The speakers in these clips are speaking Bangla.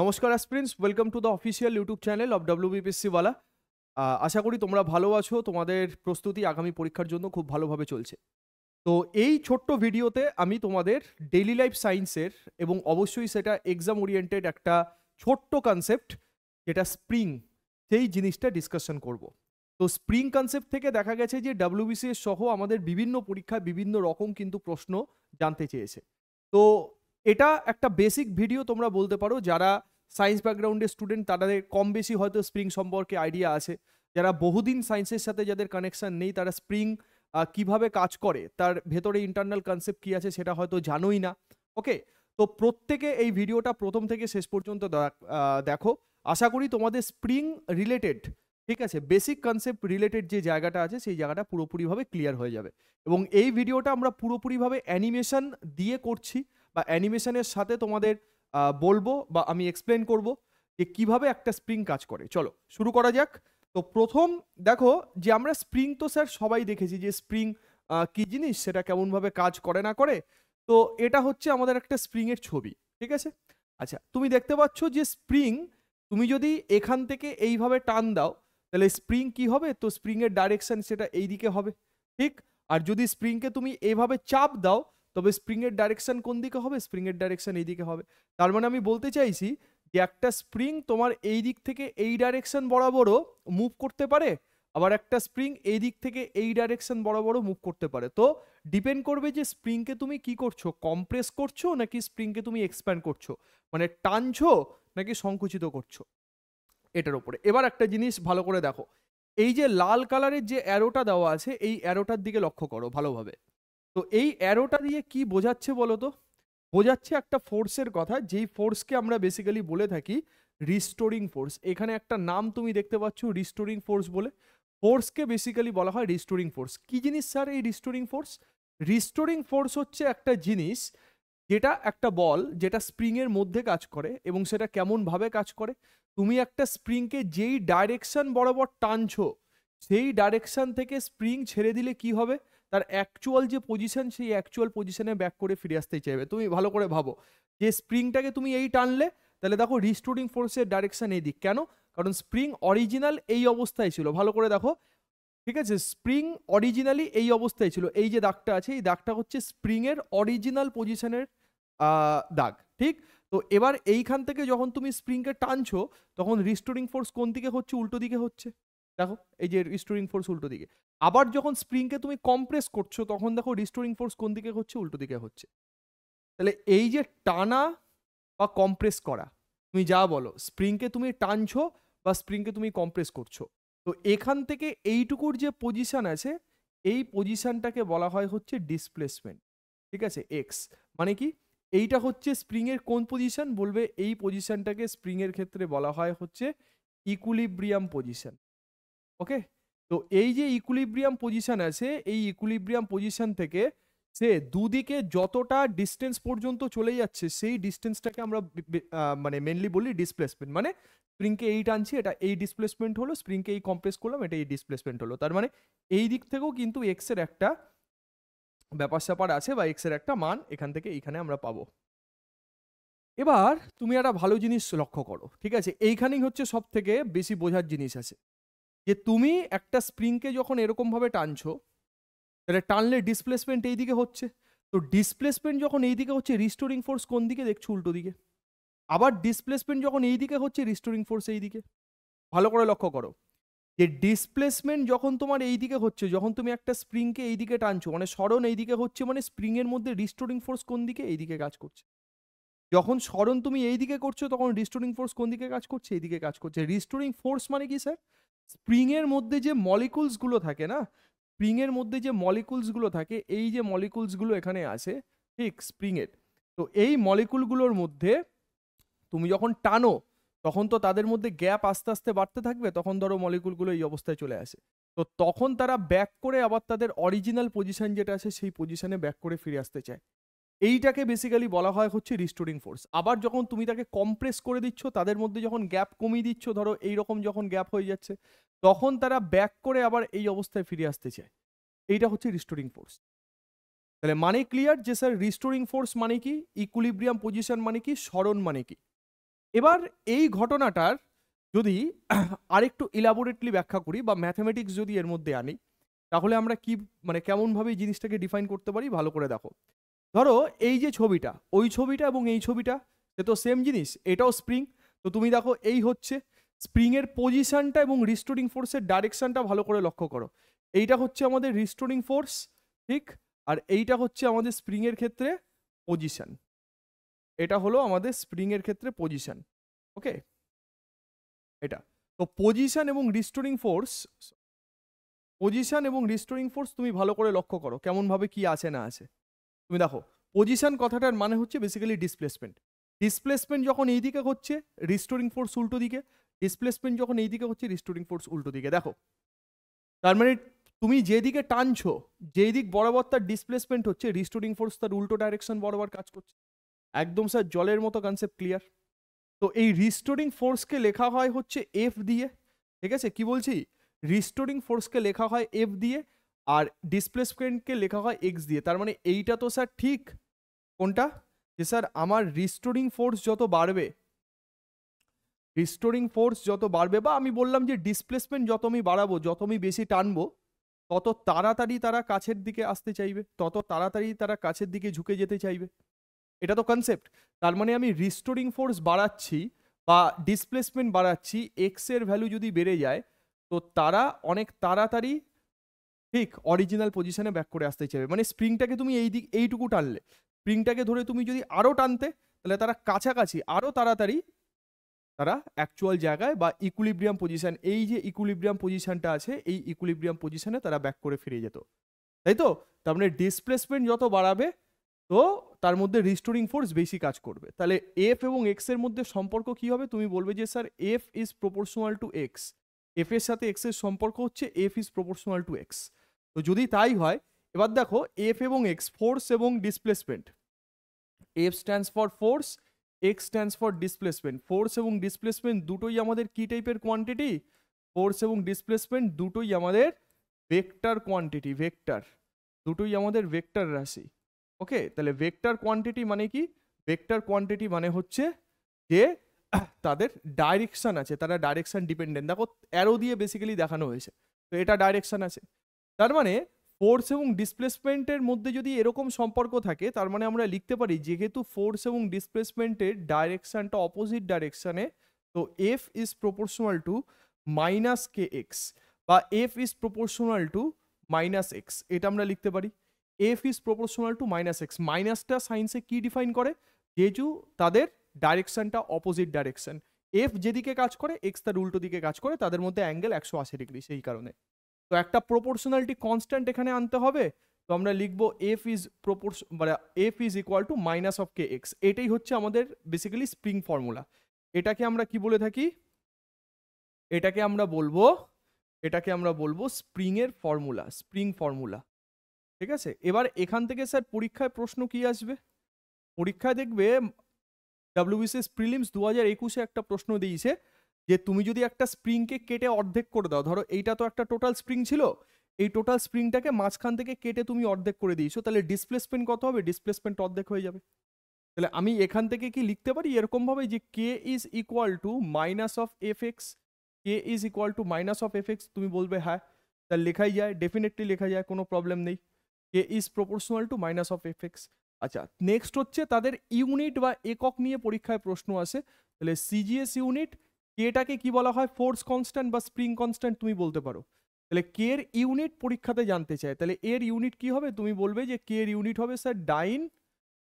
নমস্কার aspirants welcome to the official YouTube channel of ডাব্লিউবিপিএসসিওয়ালা আশা করি তোমরা ভালো আছো তোমাদের প্রস্তুতি আগামী পরীক্ষার জন্য খুব ভালোভাবে চলছে তো এই ছোট্ট ভিডিওতে আমি তোমাদের ডেইলি লাইফ সায়েন্সের এবং অবশ্যই সেটা এক্সাম ওরিয়েন্টেড একটা ছোট্ট কনসেপ্ট যেটা স্প্রিং সেই জিনিসটা ডিসকাশন করব তো স্প্রিং কনসেপ্ট থেকে দেখা গেছে যে ডাব্লিউবিসিএস সহ আমাদের বিভিন্ন পরীক্ষা বিভিন্ন রকম কিন্তু প্রশ্ন জানতে চেয়েছে তো এটা একটা বেসিক ভিডিও তোমরা বলতে পারো যারা সায়েন্স ব্যাকগ্রাউন্ডের স্টুডেন্ট তাদের কম বেশি হয়তো স্প্রিং সম্পর্কে আইডিয়া আছে যারা বহুদিন সায়েন্সের সাথে যাদের কানেকশন নেই তারা স্প্রিং কিভাবে কাজ করে তার ভেতরে ইন্টারনাল কনসেপ্ট কী আছে সেটা হয়তো জানোই না ওকে তো প্রত্যেকে এই ভিডিওটা প্রথম থেকে শেষ পর্যন্ত দেখো আশা করি তোমাদের স্প্রিং রিলেটেড ঠিক আছে বেসিক কনসেপ্ট রিলেটেড যে জায়গাটা আছে সেই জায়গাটা পুরোপুরিভাবে ক্লিয়ার হয়ে যাবে এবং এই ভিডিওটা আমরা পুরোপুরিভাবে অ্যানিমেশন দিয়ে করছি বা অ্যানিমেশনের সাথে তোমাদের বলবো বা আমি এক্সপ্লেন করব যে কিভাবে একটা স্প্রিং কাজ করে চলো শুরু করা যাক তো প্রথম দেখো যে আমরা স্প্রিং তো স্যার সবাই দেখেছি যে স্প্রিং কি জিনিস সেটা কেমনভাবে কাজ করে না করে তো এটা হচ্ছে আমাদের একটা স্প্রিংয়ের ছবি ঠিক আছে আচ্ছা তুমি দেখতে পাচ্ছ যে স্প্রিং তুমি যদি এখান থেকে এইভাবে টান দাও তাহলে স্প্রিং কি হবে তো স্প্রিংয়ের ডাইরেকশন সেটা এই দিকে হবে ঠিক আর যদি স্প্রিংকে তুমি এইভাবে চাপ দাও তবে স্প্রিং এর ডাইরেকশন কোন দিকে হবে এর ডাইরেকশন এই দিকে হবে তার মানে আমি বলতে চাইছি যে একটা স্প্রিং তোমার এই দিক থেকে এই ডাইরেকশন বরাবরও মুভ করতে পারে আবার একটা স্প্রিং এই দিক থেকে এই ডাইরেকশান বরাবরও মুভ করতে পারে তো ডিপেন্ড করবে যে স্প্রিংকে তুমি কি করছো কম্প্রেস করছো নাকি স্প্রিংকে তুমি এক্সপ্যান্ড করছো মানে টানছো নাকি সংকুচিত করছো এটার ওপরে এবার একটা জিনিস ভালো করে দেখো এই যে লাল কালারের যে অ্যারোটা দেওয়া আছে এই অ্যারোটার দিকে লক্ষ্য করো ভালোভাবে তো এই অ্যারোটা দিয়ে কি বোঝাচ্ছে বলো তো বোঝাচ্ছে একটা ফোর্সের কথা যেই ফোর্সকে আমরা বেসিক্যালি বলে থাকি রিস্টোরিং ফোর্স এখানে একটা নাম তুমি দেখতে পাচ্ছ রিস্টোরিং ফোর্স বলে ফোর্সকে বেসিক্যালি বলা হয় রিস্টোরিং ফোর্স কি জিনিস স্যার এই রিস্টোরিং ফোর্স রিস্টোরিং ফোর্স হচ্ছে একটা জিনিস যেটা একটা বল যেটা স্প্রিংয়ের মধ্যে কাজ করে এবং সেটা কেমনভাবে কাজ করে তুমি একটা স্প্রিংকে যেই ডাইরেকশান বরাবর টানছো সেই ডাইরেকশান থেকে স্প্রিং ছেড়ে দিলে কি হবে তার অ্যাকচুয়াল যে পজিশন সেই অ্যাকচুয়াল পজিশনে ব্যাক করে ফিরে আসতে চাইবে তুমি ভালো করে ভাবো যে স্প্রিংটাকে তুমি এই টানলে তাহলে দেখো রিস্টোরিং ফোর্সের ডাইরেকশান এই দিক কেন কারণ স্প্রিং অরিজিনাল এই অবস্থায় ছিল ভালো করে দেখো ঠিক আছে স্প্রিং অরিজিনালি এই অবস্থায় ছিল এই যে দাগটা আছে এই দাগটা হচ্ছে স্প্রিংয়ের অরিজিনাল পজিশনের দাগ ঠিক তো এবার এইখান থেকে যখন তুমি স্প্রিংকে টানছো তখন রিস্টোরিং ফোর্স কোন দিকে হচ্ছে উল্টো দিকে হচ্ছে দেখো এই যে রিস্টোরিং ফোর্স উল্টো দিকে আবার যখন স্প্রিংকে তুমি কম্প্রেস করছো তখন দেখো রিস্টোরিং ফোর্স কোন দিকে হচ্ছে উল্টো দিকে হচ্ছে তাহলে এই যে টানা বা কম্প্রেস করা তুমি যা বলো স্প্রিংকে তুমি টানছো বা স্প্রিংকে তুমি কম্প্রেস করছো তো এখান থেকে এইটুকুর যে পজিশান আছে এই পজিশানটাকে বলা হয় হচ্ছে ডিসপ্লেসমেন্ট ঠিক আছে এক্স মানে কি এইটা হচ্ছে স্প্রিংয়ের কোন পজিশান বলবে এই পজিশানটাকে স্প্রিংয়ের ক্ষেত্রে বলা হয় হচ্ছে ইকুলিব্রিয়াম পজিশান ওকে তো এই যে ইকুলিব্রিয়াম পজিশান আছে এই ইকুলিব্রিয়াম পজিশান থেকে সে দুদিকে যতটা ডিস্টেন্স পর্যন্ত চলে যাচ্ছে সেই ডিস্টেন্সটাকে আমরা মানে মেনলি বলি ডিসপ্লেসমেন্ট মানে স্প্রিংকে এই টানছি এটা এই ডিসপ্লেসমেন্ট হলো স্প্রিংকে এই কম্প্রেস করলাম এটা এই ডিসপ্লেসমেন্ট হলো তার মানে এই দিক থেকেও কিন্তু এক্সের একটা ব্যাপার স্যাপার আছে বা এক্সের একটা মান এখান থেকে এখানে আমরা পাবো এবার তুমি একটা ভালো জিনিস লক্ষ্য করো ঠিক আছে এইখানেই হচ্ছে সব থেকে বেশি বোঝার জিনিস আছে যে তুমি একটা স্প্রিংকে যখন এরকমভাবে টানছো তাহলে টানলে ডিসপ্লেসমেন্ট এই দিকে হচ্ছে তো ডিসপ্লেসমেন্ট যখন এই দিকে হচ্ছে রিস্টোরিং ফোর্স কোন দিকে দেখছো উল্টো দিকে আবার ডিসপ্লেসমেন্ট যখন এই দিকে হচ্ছে রিস্টোরিং ফোর্স এই দিকে ভালো করে লক্ষ্য করো যে ডিসপ্লেসমেন্ট যখন তোমার এই দিকে হচ্ছে যখন তুমি একটা স্প্রিংকে এই দিকে টানছো মানে সরণ এই দিকে হচ্ছে মানে স্প্রিংয়ের মধ্যে রিস্টোরিং ফোর্স কোন দিকে এই দিকে কাজ করছে যখন সরণ তুমি এই দিকে করছো তখন রিস্টোরিং ফোর্স কোন দিকে কাজ করছে এই দিকে কাজ করছে রিস্টোরিং ফোর্স মানে কি স্যার স্প্রিংয়ের মধ্যে যে মলিকুলসগুলো থাকে না স্প্রিংয়ের মধ্যে যে মলিকুলসগুলো থাকে এই যে মলিকুলসগুলো এখানে আছে ঠিক স্প্রিংয়ের তো এই মলিকুলগুলোর মধ্যে তুমি যখন টানো তখন তো তাদের মধ্যে গ্যাপ আস্তে আস্তে বাড়তে থাকবে তখন ধরো মলিকুলগুলো এই অবস্থায় চলে আসে তো তখন তারা ব্যাক করে আবার তাদের অরিজিনাল পজিশন যেটা আছে সেই পজিশনে ব্যাক করে ফিরে আসতে চায় এইটাকে বেসিক্যালি বলা হয় হচ্ছে রিস্টোরিং ফোর্স আবার যখন তুমি তাকে কম্প্রেস করে দিচ্ছ তাদের মধ্যে যখন গ্যাপ কমিয়ে দিচ্ছ ধরো এইরকম যখন গ্যাপ হয়ে যাচ্ছে তখন তারা ব্যাক করে আবার এই অবস্থায় ফিরে আসতে চায় এইটা হচ্ছে রিস্টোরিং ফোর্স তাহলে মানে ক্লিয়ার যে স্যার রিস্টোরিং ফোর্স মানে কি ইকুলিব্রিয়াম পজিশন মানে কি স্মরণ মানে কি এবার এই ঘটনাটার যদি আরেকটু ইলাবোরেটলি ব্যাখ্যা করি বা ম্যাথামেটিক্স যদি এর মধ্যে আনি তাহলে আমরা কি মানে কেমনভাবে এই জিনিসটাকে ডিফাইন করতে পারি ভালো করে দেখো ধরো এই যে ছবিটা ওই ছবিটা এবং এই ছবিটা সে তো সেম জিনিস এটাও স্প্রিং তো তুমি দেখো এই হচ্ছে স্প্রিংয়ের পজিশানটা এবং রিস্টোরিং ফোর্সের ডাইরেকশানটা ভালো করে লক্ষ্য করো এইটা হচ্ছে আমাদের রিস্টোরিং ফোর্স ঠিক আর এইটা হচ্ছে আমাদের স্প্রিংয়ের ক্ষেত্রে পজিশান এটা হলো আমাদের স্প্রিংয়ের ক্ষেত্রে পজিশান ওকে এটা তো পজিশান এবং রিস্টোরিং ফোর্স পজিশান এবং রিস্টোরিং ফোর্স তুমি ভালো করে লক্ষ্য করো কেমনভাবে কি আছে না আছে তুমি দেখো পজিশন কথাটার মানে হচ্ছে বেসিক্যালি ডিসপ্লেসমেন্ট ডিসপ্লেসমেন্ট যখন এই দিকে হচ্ছে রিস্টোরিং ফোর্স উল্টো দিকে ডিসপ্লেসমেন্ট যখন এই দিকে হচ্ছে রিস্টোরিং ফোর্স উল্টো দিকে দেখো তার মানে তুমি যেদিকে টানছো যেই দিক বরাবর তার ডিসপ্লেসমেন্ট হচ্ছে রিস্টোরিং ফোর্স তার উল্টো ডাইরেকশন বরাবর কাজ করছে একদম স্যার জলের মতো কনসেপ্ট ক্লিয়ার তো এই রিস্টোরিং ফোর্সকে লেখা হয় হচ্ছে এফ দিয়ে ঠিক আছে কি বলছি রিস্টোরিং ফোর্সকে লেখা হয় এফ দিয়ে আর ডিসপ্লে স্ক্রিনকে লেখা হয় এক্স দিয়ে তার মানে এইটা তো স্যার ঠিক কোনটা যে স্যার আমার রিস্টোরিং ফোর্স যত বাড়বে রিস্টোরিং ফোর্স যত বাড়বে বা আমি বললাম যে ডিসপ্লেসমেন্ট যত আমি বাড়াবো যত আমি বেশি টানবো তত তাড়াতাড়ি তারা কাছের দিকে আসতে চাইবে তত তাড়াতাড়ি তারা কাছের দিকে ঝুঁকে যেতে চাইবে এটা তো কনসেপ্ট তার মানে আমি রিস্টোরিং ফোর্স বাড়াচ্ছি বা ডিসপ্লেসমেন্ট বাড়াচ্ছি এক্সের ভ্যালু যদি বেড়ে যায় তো তারা অনেক তাড়াতাড়ি ঠিক অরিজিনাল পজিশনে ব্যাক করে আসতে চাইবে মানে স্প্রিংটাকে তুমি এই দিক এইটুকু টানলে স্প্রিংটাকে ধরে তুমি যদি আরও টানতে তাহলে তারা কাছাকাছি আরও তাড়াতাড়ি তারা অ্যাকচুয়াল জায়গায় বা ইকুলিব্রিয়াম পজিশান এই যে ইকুলিব্রিয়াম পজিশানটা আছে এই ইকুলিব্রিয়াম পজিশানে তারা ব্যাক করে ফিরে যেত তাই তো তার মানে ডিসপ্লেসমেন্ট যত বাড়াবে তো তার মধ্যে রিস্টোরিং ফোর্স বেশি কাজ করবে তাহলে এফ এবং এক্স এর মধ্যে সম্পর্ক কি হবে তুমি বলবে যে sir F is proportional to X F এর সাথে এক্স এর সম্পর্ক হচ্ছে F is proportional to X তো যদি তাই হয় এবার দেখো এফ এবং এক্স ফোর্স এবং displacement F stands for force X stands for displacement force এবং ডিসপ্লেসমেন্ট দুটোই আমাদের কী টাইপের কোয়ান্টিটি ফোর্স এবং ডিসপ্লেসমেন্ট দুটোই আমাদের ভেক্টর কোয়ান্টিটি ভেক্টর দুটোই আমাদের ভেক্টর রাশি ওকে তাহলে ভেক্টর কোয়ান্টিটি মানে কি ভেক্টর কোয়ান্টিটি মানে হচ্ছে যে তাদের ডাইরেকশান আছে তারা ডাইরেকশান ডিপেন্ডেন্ট দেখো অ্যারো দিয়ে বেসিক্যালি দেখানো হয়েছে তো এটা ডাইরেকশান আছে তার মানে ফোর্স এবং ডিসপ্লেসমেন্টের মধ্যে যদি এরকম সম্পর্ক থাকে তার মানে আমরা লিখতে পারি যেহেতু ফোর্স এবং ডিসপ্লেসমেন্টের ডাইরেকশানটা অপোজিট ডাইরেকশানে তো F is proportional to minus K X বা F is proportional to minus X এটা আমরা লিখতে পারি F is proportional to minus X মাইনাসটা সাইন্সে কি ডিফাইন করে যেহেতু তাদের ডাইরেকশানটা অপোজিট ডাইরেকশান এফ যেদিকে কাজ করে এক্স তার উল্টো দিকে কাজ করে তাদের মধ্যে অ্যাঙ্গেল একশো আশি ডিগ্রি সেই কারণে তো একটা প্রপোর্শনালিটি কনস্ট্যান্ট এখানে আনতে হবে তো আমরা লিখব এফ ইজ প্রপোর্স মানে F is equal to minus of K X এটাই হচ্ছে আমাদের বেসিক্যালি স্প্রিং ফর্মুলা এটাকে আমরা কি বলে থাকি এটাকে আমরা বলবো এটাকে আমরা বলবো স্প্রিংয়ের ফর্মুলা স্প্রিং ফর্মুলা ঠিক আছে এবার এখান থেকে স্যার পরীক্ষায় প্রশ্ন কি আসবে পরীক্ষায় দেখবে ডাব্লিউবিসিএস প্রিলিমস দু হাজার একুশে একটা প্রশ্ন দিয়েছে যে তুমি যদি একটা স্প্রিংকে কেটে অর্ধেক করে দাও ধরো এইটা তো একটা টোটাল স্প্রিং ছিল এই টোটাল স্প্রিংটাকে মাঝখান থেকে কেটে তুমি অর্ধেক করে দিয়েছো তাহলে ডিসপ্লেসমেন্ট কত হবে ডিসপ্লেসমেন্ট অর্ধেক হয়ে যাবে তাহলে আমি এখান থেকে কি লিখতে পারি এরকমভাবে যে K is equal to minus of F X K is equal to minus of F X তুমি বলবে হ্যাঁ তাহলে লেখাই যায় ডেফিনেটলি লেখা যায় কোনো প্রবলেম নেই K is proportional to minus of F X আচ্ছা নেক্সট হচ্ছে তাদের ইউনিট বা একক নিয়ে পরীক্ষায় প্রশ্ন আসে তাহলে সিজিএস ইউনিট কেটাকে কি বলা হয় ফোর্স কনস্ট্যান্ট বা স্প্রিং কনস্ট্যান্ট তুমি বলতে পারো তাহলে কে এর ইউনিট পরীক্ষাতে জানতে চায় তাহলে এর ইউনিট কি হবে তুমি বলবে যে কে এর ইউনিট হবে স্যার ডাইন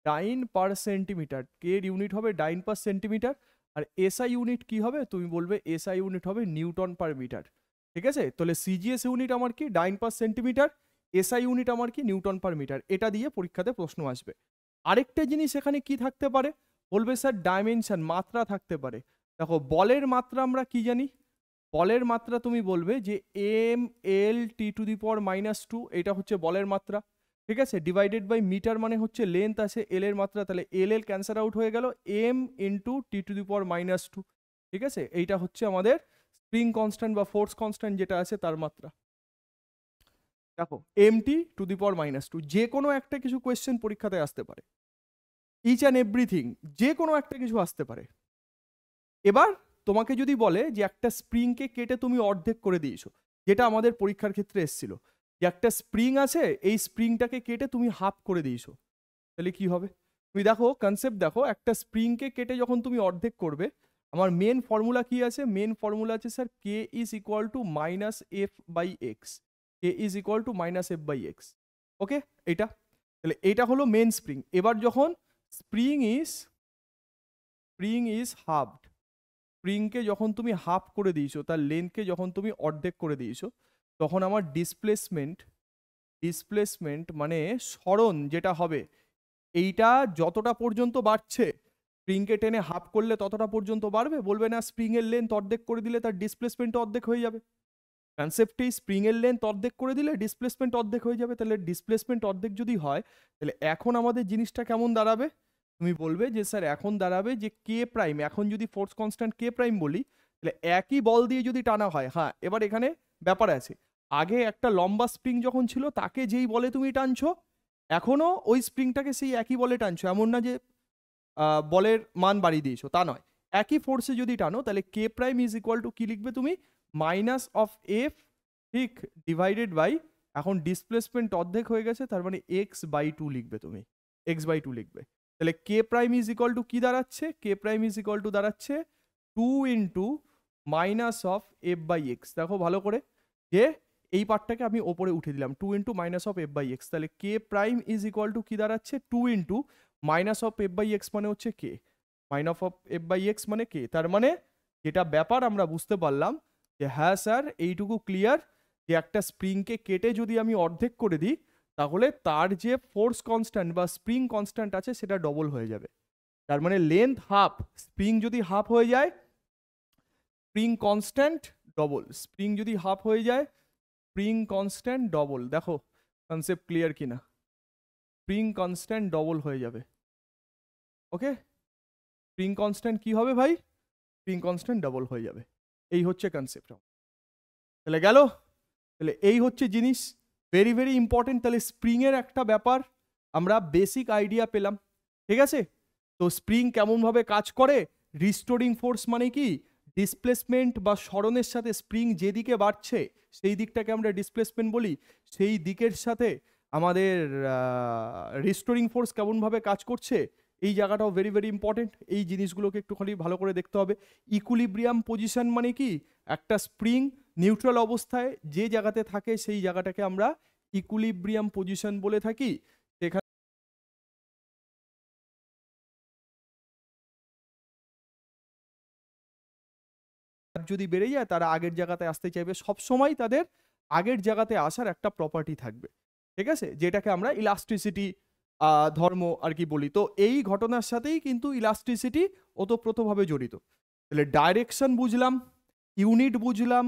ডাইন পার সেন্টিমিটার কে এর ইউনিট হবে ডাইন পার সেন্টিমিটার আর এসআই ইউনিট কি হবে তুমি বলবে এসআই ইউনিট হবে নিউটন পার মিটার ঠিক আছে তাহলে সিজিএস ইউনিট আমার কি dyne per centimetre SI unit আমার কি নিউটন পার মিটার এটা দিয়ে পরীক্ষাতে প্রশ্ন আসবে আরেকটা জিনিস এখানে কি থাকতে পারে বলবে স্যার ডাইমেনশন মাত্রা থাকতে পারে দেখো বলের মাত্রা আমরা কি জানি বলের মাত্রা তুমি বলবে যে M L T to the power minus two এটা হচ্ছে বলের মাত্রা ঠিক আছে ডিভাইডেড বাই মিটার মানে হচ্ছে লেন্থ আছে এল এর মাত্রা তাহলে এল এল ক্যান্সার আউট হয়ে গেল M into T to the power minus two ঠিক আছে এইটা হচ্ছে আমাদের স্প্রিং কনস্ট্যান্ট বা ফোর্স কনস্ট্যান্ট যেটা আছে তার মাত্রা দেখো M T to the power minus two যে কোনো একটা কিছু কোয়েশ্চেন পরীক্ষাতে আসতে পারে ইচ অ্যান্ড এভরিথিং যে কোনো একটা কিছু আসতে পারে এবার তোমাকে যদি বলে যে একটা স্প্রিংকে কেটে তুমি অর্ধেক করে দিয়েছো যেটা আমাদের পরীক্ষার ক্ষেত্রে এসছিল যে একটা স্প্রিং আছে এই স্প্রিংটাকে কেটে তুমি হাফ করে দিয়েছো তাহলে কি হবে তুমি দেখো কনসেপ্ট দেখো একটা স্প্রিংকে কেটে যখন তুমি অর্ধেক করবে আমার মেন ফর্মুলা কি আছে মেন ফর্মুলা আছে sir K is equal to minus F by X K is equal to minus F by X okay এটা তাহলে এটা হলো মেন স্প্রিং এবার যখন spring is spring is halved স্প্রিংকে যখন তুমি হাফ করে দিয়েছো তার লেন্থকে যখন তুমি অর্ধেক করে দিয়েছো তখন আমার ডিসপ্লেসমেন্ট ডিসপ্লেসমেন্ট মানে সরণ যেটা হবে এইটা যতটা পর্যন্ত বাড়ছে স্প্রিংকে টেনে হাফ করলে ততটা পর্যন্ত বাড়বে বলবে না স্প্রিংয়ের লেন্থ অর্ধেক করে দিলে তার ডিসপ্লেসমেন্ট অর্ধেক হয়ে যাবে কনসেপ্টেই স্প্রিংয়ের লেন্থ অর্ধেক করে দিলে ডিসপ্লেসমেন্ট অর্ধেক হয়ে যাবে তাহলে ডিসপ্লেসমেন্ট অর্ধেক যদি হয় তাহলে এখন আমাদের জিনিসটা কেমন দাঁড়াবে তুমি বলবে যে স্যার এখন দাঁড়াবে যে কে প্রাইম এখন যদি ফোর্স কনস্ট্যান্ট কে প্রাইম বলি তাহলে একই বল দিয়ে যদি টানা হয় হ্যাঁ এবার এখানে ব্যাপার আছে আগে একটা লম্বা স্প্রিং যখন ছিল তাকে যেই বলে তুমি টানছো এখনও ওই স্প্রিংটাকে সেই একই বলে টানছো এমন না যে বলের মান বাড়িয়ে দিয়েছো তা নয় একই ফোর্সে যদি টানো তাহলে K prime is equal to কী লিখবে তুমি মাইনাস অফ এফ ঠিক ডিভাইডেড বাই এখন ডিসপ্লেসমেন্ট অর্ধেক হয়ে গেছে তার মানে এক্স বাই টু লিখবে তুমি এক্স বাই টু লিখবে তাহলে K prime is equal to কী দাঁড়াচ্ছে K prime is equal to দাঁড়াচ্ছে two into minus of F by X দেখো ভালো করে যে এই পার্টটাকে আমি ওপরে উঠে দিলাম two into minus of F by X তাহলে K prime is equal to কী দাঁড়াচ্ছে two into minus of F by X মানে হচ্ছে K minus of F by X মানে কে তার মানে যেটা ব্যাপার আমরা বুঝতে পারলাম যে হ্যাঁ স্যার এইটুকু ক্লিয়ার যে একটা স্প্রিংকে কেটে যদি আমি অর্ধেক করে দিই তাহলে তার যে ফোর্স কনস্ট্যান্ট বা স্প্রিং কনস্ট্যান্ট আছে সেটা ডবল হয়ে যাবে তার মানে লেন্থ হাফ স্প্রিং যদি হাফ হয়ে যায় স্প্রিং কনস্ট্যান্ট ডবল স্প্রিং যদি হাফ হয়ে যায় স্প্রিং কনস্ট্যান্ট ডবল দেখো কনসেপ্ট ক্লিয়ার কি না স্প্রিং কনস্ট্যান্ট ডবল হয়ে যাবে ওকে স্প্রিং কনস্ট্যান্ট কি হবে ভাই স্প্রিং কনস্ট্যান্ট ডবল হয়ে যাবে এই হচ্ছে কনসেপ্ট তাহলে গেল তাহলে এই হচ্ছে জিনিস ভেরি ভেরি ইম্পর্টেন্ট তাহলে স্প্রিংয়ের একটা ব্যাপার আমরা বেসিক আইডিয়া পেলাম ঠিক আছে তো স্প্রিং কেমনভাবে কাজ করে রিস্টোরিং ফোর্স মানে কি ডিসপ্লেসমেন্ট বা সরণের সাথে স্প্রিং যেদিকে বাড়ছে সেই দিকটাকে আমরা ডিসপ্লেসমেন্ট বলি সেই দিকের সাথে আমাদের রিস্টোরিং ফোর্স কেমনভাবে কাজ করছে এই জায়গাটাও ভেরি ভেরি ইম্পর্টেন্ট এই জিনিসগুলোকে একটুখানি ভালো করে দেখতে হবে ইকুলিব্রিয়াম পজিশন মানে কি একটা স্প্রিং নিউট্রাল অবস্থায় যে জায়গাতে থাকে সেই জায়গাটাকে আমরা ইকুলিব্রিয়াম পজিশন বলে থাকি সেখানে যদি বেড়ে যায় তারা আগের জায়গাতে আসতে চাইবে সব সময় তাদের আগের জায়গাতে আসার একটা প্রপার্টি থাকবে ঠিক আছে যেটাকে আমরা ইলাস্ট্রিসিটি ধর্ম আর কি বলি তো এই ঘটনার সাথেই কিন্তু ইলাস্ট্রিসিটি ওতপ্রোতভাবে জড়িত তাহলে ডাইরেকশন বুঝলাম ইউনিট বুঝলাম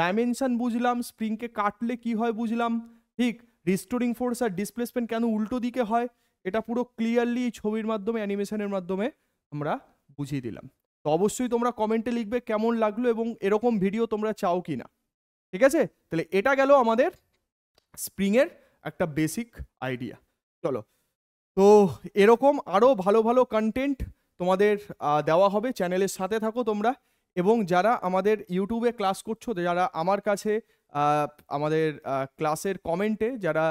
ডাইমেনশন বুঝলাম স্প্রিংকে কাটলে কি হয় বুঝলাম ঠিক রিস্টোরিং ফোর্স আর ডিসপ্লেসমেন্ট কেন উল্টো দিকে হয় এটা পুরো ক্লিয়ারলি ছবির মাধ্যমে অ্যানিমেশনের মাধ্যমে আমরা বুঝিয়ে দিলাম তো অবশ্যই তোমরা কমেন্টে লিখবে কেমন লাগলো এবং এরকম ভিডিও তোমরা চাও কি না ঠিক আছে তাহলে এটা গেল আমাদের স্প্রিংয়ের একটা বেসিক আইডিয়া চলো তো এরকম আরও ভালো ভালো কন্টেন্ট তোমাদের দেওয়া হবে চ্যানেলের সাথে থাকো তোমরা এবং যারা আমাদের ইউটিউবে ক্লাস করছো যারা আমার কাছে আমাদের ক্লাসের কমেন্টে যারা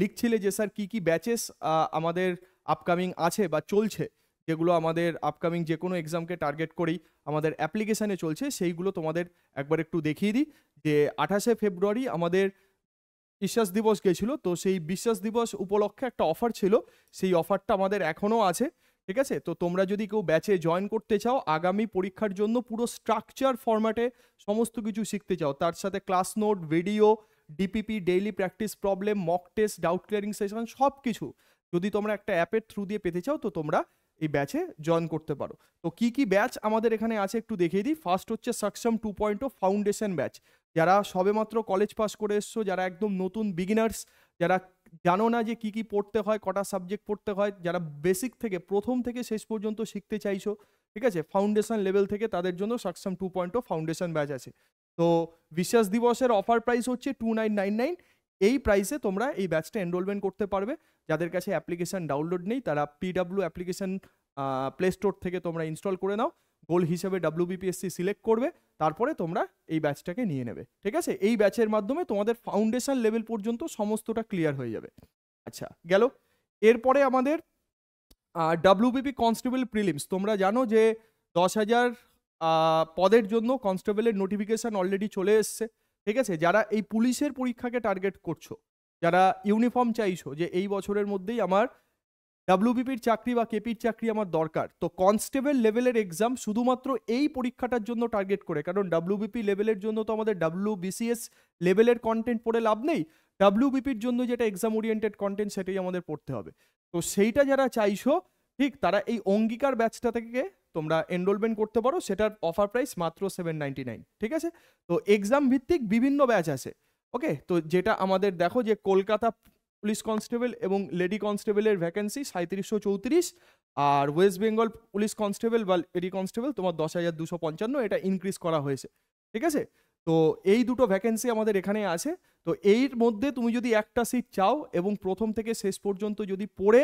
লিখছিলে যে স্যার কী কী ব্যাচেস আমাদের আপকামিং আছে বা চলছে যেগুলো আমাদের আপকামিং যে কোনো এক্সামকে টার্গেট করেই আমাদের অ্যাপ্লিকেশানে চলছে সেইগুলো তোমাদের একবার একটু দেখিয়ে দিই যে আঠাশে ফেব্রুয়ারি আমাদের বিশ্বাস দিবস গেছিলো তো সেই বিশ্বাস দিবস উপলক্ষে একটা অফার ছিল সেই অফারটা আমাদের এখনও আছে ঠিক আছে তো তোমরা যদি কেউ ব্যাচে জয়েন করতে চাও আগামী পরীক্ষার জন্য পুরো স্ট্রাকচার ফরম্যাটে সমস্ত কিছু শিখতে চাও তার সাথে class note video DPP daily practice problem mock test doubt clearing session সব কিছু যদি তোমরা একটা অ্যাপের থ্রু দিয়ে পেতে চাও তো তোমরা এই ব্যাচে জয়েন করতে পারো তো কি কি ব্যাচ আমাদের এখানে আছে একটু দেখিয়ে দিই ফার্স্ট হচ্ছে Saksham two point O foundation batch যারা সবেমাত্র কলেজ পাস করে এসছো যারা একদম নতুন বিগিনার্স যারা জানো না যে কি কি পড়তে হয় কটা সাবজেক্ট পড়তে হয় যারা বেসিক থেকে প্রথম থেকে শেষ পর্যন্ত শিখতে চাইছো ঠিক আছে ফাউন্ডেশন লেভেল থেকে তাদের জন্য Saksham two point O foundation batch আছে তো বিশ্বাস দিবসের অফার প্রাইস হচ্ছে টু নাইন নাইন নাইন এই প্রাইসে তোমরা এই ব্যাচটা এনরোলমেন্ট করতে পারবে যাদের কাছে অ্যাপ্লিকেশান ডাউনলোড নেই তারা পিডাব্লিউ অ্যাপ্লিকেশান প্লে স্টোর থেকে তোমরা ইনস্টল করে নাও গোল হিসেবে ডাব্লিউবিপিএসসি সিলেক্ট করবে তারপরে তোমরা এই ব্যাচটাকে নিয়ে নেবে ঠিক আছে এই ব্যাচের মাধ্যমে তোমাদের ফাউন্ডেশন লেভেল পর্যন্ত সমস্তটা ক্লিয়ার হয়ে যাবে আচ্ছা গেল এরপরে আমাদের ডাব্লিউবিপি কনস্টেবল প্রিলিমস তোমরা জানো যে দশ হাজার পদের জন্য কনস্টেবলের নোটিফিকেশান অলরেডি চলে এসছে ঠিক আছে যারা এই পুলিশের পরীক্ষাকে টার্গেট করছো যারা ইউনিফর্ম চাইছো যে এই বছরের মধ্যেই আমার ডাব্লিউবিপির চাকরি বা কেপির চাকরি আমার দরকার তো কনস্টেবল লেভেলের এক্সাম শুধুমাত্র এই পরীক্ষাটার জন্য টার্গেট করে কারণ ডাব্লিউবিপি লেভেলের জন্য তো আমাদের ডাব্লিউবিসিএস লেভেলের কন্টেন্ট পড়ে লাভ নেই ডাব্লিউবিপির জন্য যেটা এক্সাম ওরিয়েন্টেড কন্টেন্ট সেটাই আমাদের পড়তে হবে তো সেইটা যারা চাইছো ঠিক তারা এই অঙ্গীকার ব্যাচটা থেকে তোমরা এনরোলমেন্ট করতে পারো সেটার অফার প্রাইস মাত্র সেভেন নাইনটি নাইন ঠিক আছে তো এক্সাম ভিত্তিক বিভিন্ন ব্যাচ আছে ওকে তো যেটা আমাদের দেখো যে কলকাতা পুলিশ কনস্টেবল এবং লেডি কনস্টেবলের ভ্যাকেন্সি সাঁত্রিশশো চৌত্রিশ আর ওয়েস্ট বেঙ্গল পুলিশ কনস্টেবল বা লেডি কনস্টেবল তোমার দশ হাজার দুশো পঞ্চান্ন এটা ইনক্রিজ করা হয়েছে ঠিক আছে তো এই দুটো ভ্যাকেন্সি আমাদের এখানে আছে তো এর মধ্যে তুমি যদি একটা সিট চাও এবং প্রথম থেকে শেষ পর্যন্ত যদি পড়ে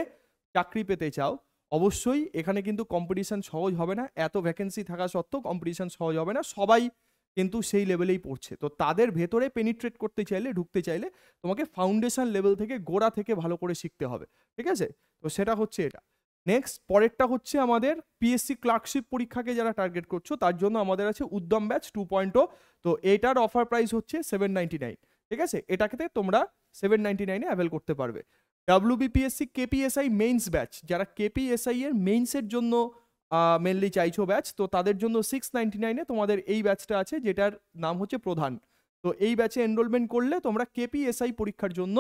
চাকরি পেতে চাও অবশ্যই এখানে কিন্তু কম্পিটিশান সহজ হবে না এত ভ্যাকেন্সি থাকা সত্ত্বেও কম্পিটিশান সহজ হবে না সবাই কিন্তু সেই লেভেলেই পড়ছে তো তাদের ভেতরে পেনিট্রেট করতে চাইলে ঢুকতে চাইলে তোমাকে ফাউন্ডেশন লেভেল থেকে গোড়া থেকে ভালো করে শিখতে হবে ঠিক আছে তো সেটা হচ্ছে এটা নেক্সট পরেরটা হচ্ছে আমাদের পিএসসি ক্লার্কশিপ পরীক্ষাকে যারা টার্গেট করছো তার জন্য আমাদের আছে উদ্যম ব্যাচ টু পয়েন্ট তো এটার অফার প্রাইস হচ্ছে সেভেন নাইনটি নাইন ঠিক আছে এটাকে তোমরা সেভেন নাইনটি নাইনে অ্যাভেল করতে পারবে ডাব্লিউবিপিএসসি কেপিএসআই মেইনস ব্যাচ যারা কেপিএসআই এর মেইনসের জন্য মেনলি চাইছো ব্যাচ তো তাদের জন্য সিক্স নাইনটি নাইনে তোমাদের এই ব্যাচটা আছে যেটার নাম হচ্ছে প্রধান তো এই ব্যাচে এনরোলমেন্ট করলে তোমরা কেপিএসআই পরীক্ষার জন্য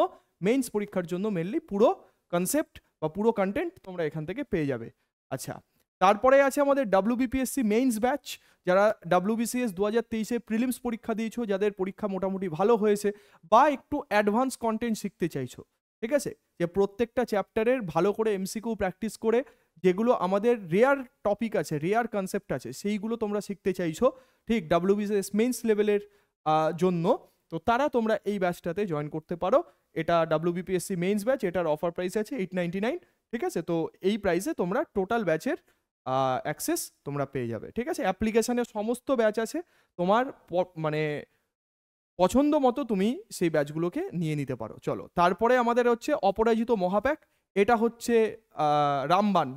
মেইনস পরীক্ষার জন্য মেনলি পুরো কনসেপ্ট বা পুরো কন্টেন্ট তোমরা এখান থেকে পেয়ে যাবে আচ্ছা তারপরে আছে আমাদের বিপিএসসি মেইনস ব্যাচ যারা ডাব্লিউবিসিএস দু হাজার তেইশে প্রিলিমস পরীক্ষা দিয়েছো যাদের পরীক্ষা মোটামুটি ভালো হয়েছে বা একটু অ্যাডভান্স কন্টেন্ট শিখতে চাইছো ঠিক আছে যে প্রত্যেকটা চ্যাপ্টারের ভালো করে এমসিকিউ প্র্যাকটিস করে যেগুলো আমাদের রেয়ার টপিক আছে রেয়ার কনসেপ্ট আছে সেইগুলো তোমরা শিখতে চাইছো ঠিক ডাব্লিউ ডাব্লিউবিসিএস মেন্স লেভেলের জন্য তো তারা তোমরা এই ব্যাচটাতে জয়েন করতে পারো এটা ডাব্লিউ বিপিএসসি মেন্স ব্যাচ এটার অফার প্রাইস আছে এইট নাইনটি নাইন ঠিক আছে তো এই প্রাইসে তোমরা টোটাল ব্যাচের অ্যাক্সেস তোমরা পেয়ে যাবে ঠিক আছে অ্যাপ্লিকেশানে সমস্ত ব্যাচ আছে তোমার মানে পছন্দ মতো তুমি সেই ব্যাচগুলোকে নিয়ে নিতে পারো চলো তারপরে আমাদের হচ্ছে অপরাজিত মহাপ্যাক এটা হচ্ছে রামবান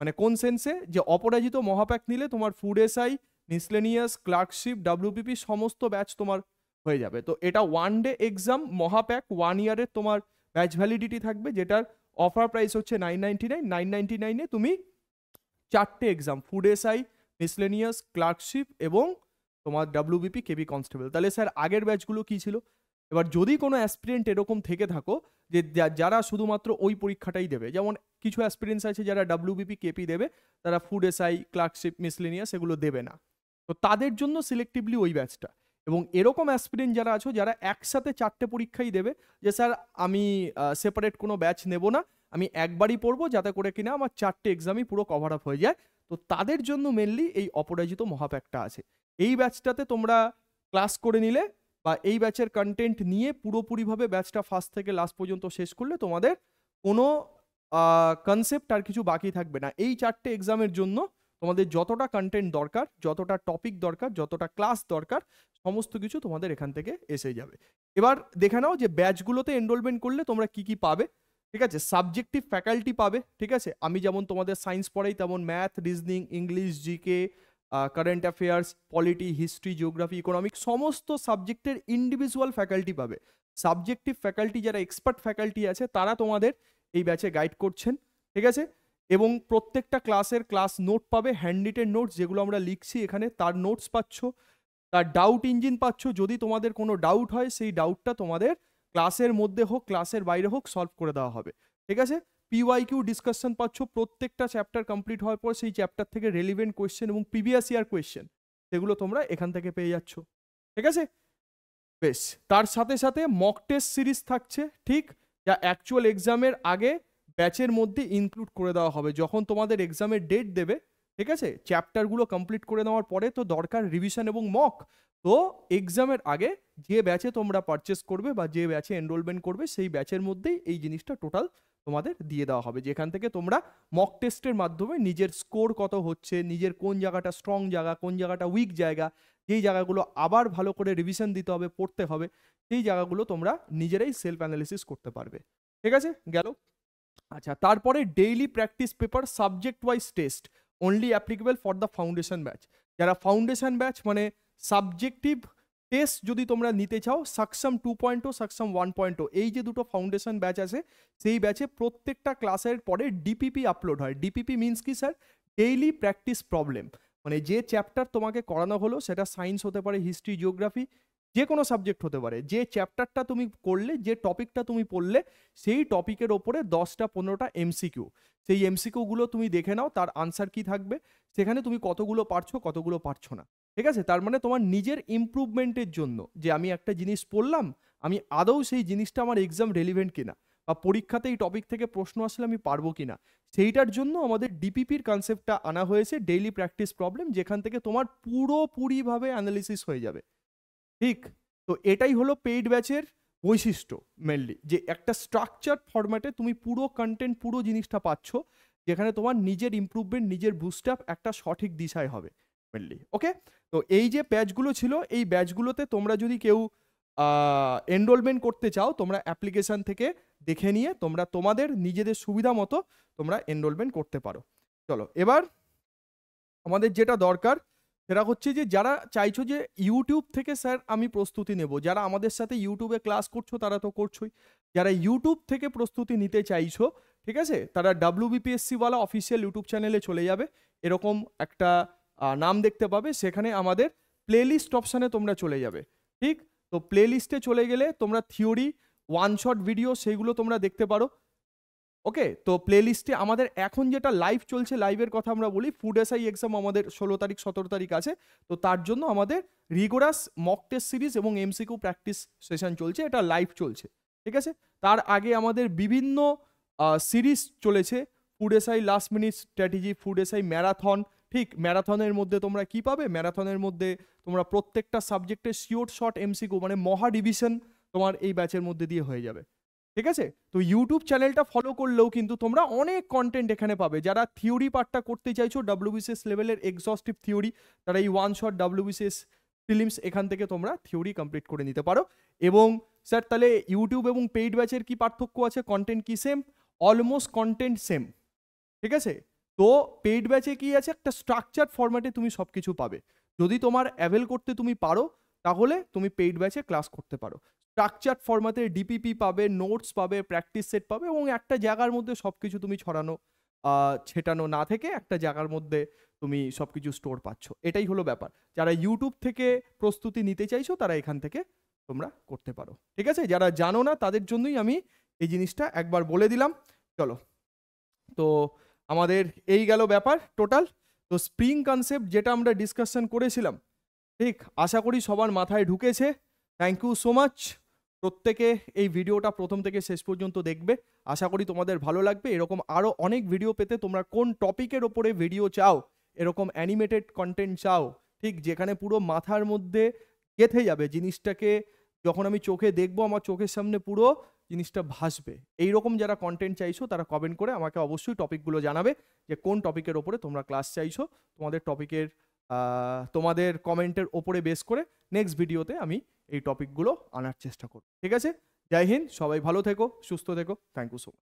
মানে কোন সেন্সে যে অপরাজিত মহাপ্যাক নিলে তোমার food SI miscellaneous clerkship WPP সমস্ত ব্যাচ তোমার হয়ে যাবে তো এটা ওয়ান ডে এক্সাম মহাপ্যাক ওয়ান ইয়ারের তোমার ব্যাচ ভ্যালিডিটি থাকবে যেটার অফার প্রাইস হচ্ছে nine ninety nine nine ninety নাইনে তুমি চারটে exam food SI miscellaneous clerkship এবং তোমার ডাব্লিউবিপি কেবি কনস্টেবল তাহলে স্যার আগের ব্যাচগুলো কী ছিল এবার যদি কোনো অ্যাসপিরিয়েন্ট এরকম থেকে থাকো যে যারা শুধুমাত্র ওই পরীক্ষাটাই দেবে যেমন কিছু অ্যাসপিরিয়েন্স আছে যারা ডাব্লিউবিপি কেপি দেবে তারা ফুড এসআই ক্লার্কশিপ মিসলিনিয়া সেগুলো দেবে না তো তাদের জন্য সিলেক্টিভলি ওই ব্যাচটা এবং এরকম অ্যাসপিরিয়েন্স যারা আছো যারা একসাথে চারটে পরীক্ষাই দেবে যে স্যার আমি সেপারেট কোনো ব্যাচ নেব না আমি একবারই পড়বো যাতে করে কিনা আমার চারটে এক্সামই পুরো কভার আপ হয়ে যায় তো তাদের জন্য মেনলি এই অপরাজিত মহাপ্যাকটা আছে এই ব্যাচটাতে তোমরা ক্লাস করে নিলে বা এই ব্যাচের কন্টেন্ট নিয়ে পুরোপুরিভাবে ব্যাচটা ফার্স্ট থেকে লাস্ট পর্যন্ত শেষ করলে তোমাদের কোনো কনসেপ্ট আর কিছু বাকি থাকবে না এই চারটে এক্সামের জন্য তোমাদের যতটা কন্টেন্ট দরকার যতটা টপিক দরকার যতটা ক্লাস দরকার সমস্ত কিছু তোমাদের এখান থেকে এসে যাবে এবার দেখে নাও যে ব্যাচগুলোতে এনরোলমেন্ট করলে তোমরা কি কি পাবে ঠিক আছে সাবজেক্টিভ ফ্যাকাল্টি পাবে ঠিক আছে আমি যেমন তোমাদের সায়েন্স পড়াই তেমন math reasoning English GK current affairs polity history geography economic সমস্ত সাবজেক্টের ইন্ডিভিজুয়াল ফ্যাকাল্টি পাবে সাবজেক্টিভ ফ্যাকাল্টি যারা এক্সপার্ট ফ্যাকাল্টি আছে তারা তোমাদের এই ব্যাচে গাইড করছেন ঠিক আছে এবং প্রত্যেকটা ক্লাসের ক্লাস নোট পাবে হ্যান্ড রিটেন নোটস যেগুলো আমরা লিখছি এখানে তার নোটস পাচ্ছ তার ডাউট ইঞ্জিন পাচ্ছ যদি তোমাদের কোনো ডাউট হয় সেই ডাউটটা তোমাদের ক্লাসের মধ্যে হোক ক্লাসের বাইরে হোক সলভ করে দেওয়া হবে ঠিক আছে পিওয়াইকিউ ডিসকাশন পাচ্ছ প্রত্যেকটা চ্যাপ্টার কমপ্লিট হওয়ার পর সেই চ্যাপ্টার থেকে রেলিভেন্ট কোয়েশ্চেন এবং প্রিভিয়াস ইয়ার কোয়েশ্চেন সেগুলো তোমরা এখান থেকে পেয়ে যাচ্ছ ঠিক আছে বেশ তার সাথে সাথে মক টেস্ট সিরিজ থাকছে ঠিক যা অ্যাকচুয়াল এক্সামের আগে ব্যাচের মধ্যে ইনক্লুড করে দেওয়া হবে যখন তোমাদের এক্সামের ডেট দেবে ঠিক আছে চ্যাপ্টারগুলো কমপ্লিট করে নেওয়ার পরে তো দরকার রিভিশন এবং মক তো এক্সামের আগে যে ব্যাচে তোমরা পারচেস করবে বা যে ব্যাচে এনরোলমেন্ট করবে সেই ব্যাচের মধ্যেই এই জিনিসটা টোটাল তোমাদের দিয়ে দেওয়া হবে যেখান থেকে তোমরা মক টেস্টের মাধ্যমে নিজের স্কোর কত হচ্ছে নিজের কোন জায়গাটা স্ট্রং জায়গা কোন জায়গাটা উইক জায়গা যেই জায়গাগুলো আবার ভালো করে রিভিশন দিতে হবে পড়তে হবে সেই জায়গাগুলো তোমরা নিজেরাই সেলফ অ্যানালিসিস করতে পারবে ঠিক আছে গেল আচ্ছা তারপরে daily practice paper subject wise test only applicable for the foundation batch যারা ফাউন্ডেশন ব্যাচ মানে সাবজেক্টিভ টেস্ট যদি তোমরা নিতে চাও Saksham two point O Saksham one point O এই যে দুটো ফাউন্ডেশন ব্যাচ আছে সেই ব্যাচে প্রত্যেকটা ক্লাসের পরে ডিপিপি আপলোড হয় ডিপিপি মিনস কি স্যার ডেইলি প্র্যাকটিস প্রবলেম মানে যে চ্যাপ্টার তোমাকে করানো হলো সেটা সায়েন্স হতে পারে হিস্ট্রি জিওগ্রাফি যে কোনো সাবজেক্ট হতে পারে যে চ্যাপ্টারটা তুমি করলে যে টপিকটা তুমি পড়লে সেই টপিকের ওপরে দশটা পনেরোটা এমসিকিউ সেই এমসিকিউগুলো তুমি দেখে নাও তার আনসার কি থাকবে সেখানে তুমি কতগুলো পারছো কতগুলো পারছো না ঠিক আছে তার মানে তোমার নিজের ইম্প্রুভমেন্টের জন্য যে আমি একটা জিনিস পড়লাম আমি আদৌ সেই জিনিসটা আমার এক্সাম রেলিভেন্ট কিনা বা পরীক্ষাতে এই টপিক থেকে প্রশ্ন আসলে আমি পারবো কিনা সেইটার জন্য আমাদের ডিপিপির কনসেপ্টটা আনা হয়েছে ডেইলি প্র্যাকটিস প্রবলেম যেখান থেকে তোমার পুরোপুরিভাবে অ্যানালিসিস হয়ে যাবে ঠিক তো এটাই হলো পেইড ব্যাচের বৈশিষ্ট্য মেনলি যে একটা স্ট্রাকচার ফরম্যাটে তুমি পুরো কন্টেন্ট পুরো জিনিসটা পাচ্ছ যেখানে তোমার নিজের ইম্প্রুভমেন্ট নিজের বুস্টআপ একটা সঠিক দিশায় হবে মেনলি ওকে তো এই যে ব্যাচগুলো ছিল এই ব্যাচগুলোতে তোমরা যদি কেউ এনরোলমেন্ট করতে চাও তোমরা অ্যাপ্লিকেশান থেকে দেখে নিয়ে তোমরা তোমাদের নিজেদের সুবিধা মতো তোমরা এনরোলমেন্ট করতে পারো চলো এবার আমাদের যেটা দরকার সেটা হচ্ছে যে যারা চাইছো যে ইউটিউব থেকে স্যার আমি প্রস্তুতি নেব যারা আমাদের সাথে ইউটিউবে ক্লাস করছো তারা তো করছোই যারা ইউটিউব থেকে প্রস্তুতি নিতে চাইছো ঠিক আছে তারা ডাব্লিউবিপিএসসিওয়ালা অফিসিয়াল ইউটিউব চ্যানেলে চলে যাবে এরকম একটা নাম দেখতে পাবে সেখানে আমাদের প্লেলিস্ট অপশানে তোমরা চলে যাবে ঠিক তো প্লেলিস্টে চলে গেলে তোমরা থিওরি ওয়ান শট ভিডিও সেইগুলো তোমরা দেখতে পারো ওকে তো প্লেলিস্টে আমাদের এখন যেটা লাইভ চলছে লাইভের কথা আমরা বলি ফুড এসআই এক্সাম আমাদের ষোলো তারিখ সতেরো তারিখ আছে তো তার জন্য আমাদের রিগোরাস মক টেস্ট সিরিজ এবং এমসিকিউ প্র্যাকটিস সেশন চলছে এটা লাইভ চলছে ঠিক আছে তার আগে আমাদের বিভিন্ন সিরিজ চলেছে food SI last minute strategy food SI marathon ঠিক ম্যারাথনের মধ্যে তোমরা কি পাবে ম্যারাথনের মধ্যে তোমরা প্রত্যেকটা সাবজেক্টে শিওর শর্ট এমসিকিউ মানে মহা ডিভিশন তোমার এই ব্যাচের মধ্যে দিয়ে হয়ে যাবে ঠিক আছে তো ইউটিউব চ্যানেলটা ফলো করলেও কিন্তু তোমরা অনেক কন্টেন্ট এখানে পাবে যারা থিওরি পার্টটা করতে চাইছো বিসিএস লেভেলের এক্সস্টিভ থিওরি তারা এই ওয়ান শট বিসিএস ফিলিমস এখান থেকে তোমরা থিওরি কমপ্লিট করে নিতে পারো এবং স্যার তাহলে ইউটিউব এবং পেইড ব্যাচের কি পার্থক্য আছে কন্টেন্ট কি সেম অলমোস্ট কন্টেন্ট সেম ঠিক আছে তো পেইড ব্যাচে কি আছে একটা স্ট্রাকচার ফরম্যাটে তুমি সব কিছু পাবে যদি তোমার অ্যাভেল করতে তুমি পারো তাহলে তুমি পেইড ব্যাচে ক্লাস করতে পারো স্ট্রাকচার ফরম্যাটে ডিপিপি পাবে নোটস পাবে প্র্যাকটিস সেট পাবে এবং একটা জায়গার মধ্যে সব কিছু তুমি ছড়ানো ছেটানো না থেকে একটা জায়গার মধ্যে তুমি সব কিছু স্টোর পাচ্ছ এটাই হলো ব্যাপার যারা ইউটিউব থেকে প্রস্তুতি নিতে চাইছো তারা এখান থেকে তোমরা করতে পারো ঠিক আছে যারা জানো না তাদের জন্যই আমি এই জিনিসটা একবার বলে দিলাম চলো তো আমাদের এই গেল ব্যাপার টোটাল তো স্প্রিং কনসেপ্ট যেটা আমরা ডিসকাশন করেছিলাম ঠিক আশা করি সবার মাথায় ঢুকেছে থ্যাংক ইউ সো মাচ প্রত্যেকে এই ভিডিওটা প্রথম থেকে শেষ পর্যন্ত দেখবে আশা করি তোমাদের ভালো লাগবে এরকম আরও অনেক ভিডিও পেতে তোমরা কোন টপিকের ওপরে ভিডিও চাও এরকম অ্যানিমেটেড কন্টেন্ট চাও ঠিক যেখানে পুরো মাথার মধ্যে গেথে যাবে জিনিসটাকে যখন আমি চোখে দেখবো আমার চোখের সামনে পুরো জিনিসটা ভাসবে এই রকম যারা কন্টেন্ট চাইছো তারা কমেন্ট করে আমাকে অবশ্যই টপিকগুলো জানাবে যে কোন টপিকের ওপরে তোমরা ক্লাস চাইছো তোমাদের টপিকের তোমাদের কমেন্টের ওপরে বেস করে নেক্সট ভিডিওতে আমি এই টপিকগুলো আনার চেষ্টা করব ঠিক আছে জয় হিন্দ সবাই ভালো থেকো সুস্থ থেকো থ্যাংক ইউ সো মাচ